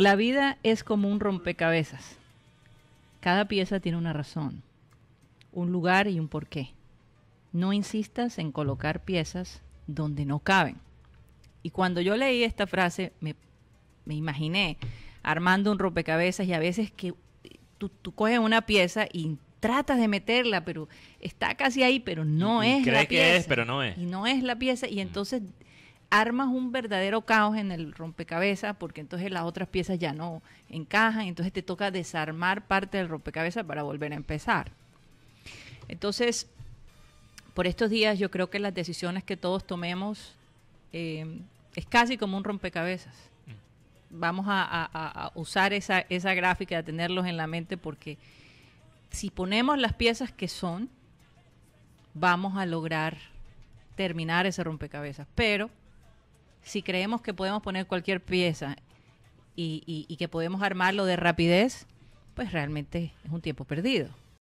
La vida es como un rompecabezas. Cada pieza tiene una razón, un lugar y un porqué. No insistas en colocar piezas donde no caben. Y cuando yo leí esta frase, me, imaginé armando un rompecabezas y a veces que tú, coges una pieza y tratas de meterla, pero está casi ahí, pero no es la pieza. que es, pero no es. Y no es la pieza, y mm. entonces armas un verdadero caos en el rompecabezas porque entonces las otras piezas ya no encajan, entonces te toca desarmar parte del rompecabezas para volver a empezar. Entonces, por estos días yo creo que las decisiones que todos tomemos eh, es casi como un rompecabezas. Vamos a, usar esa, esa gráfica, a tenerlos en la mente porque si ponemos las piezas que son, vamos a lograr terminar ese rompecabezas. Pero si creemos que podemos poner cualquier pieza y, que podemos armarlo de rapidez, pues realmente es un tiempo perdido.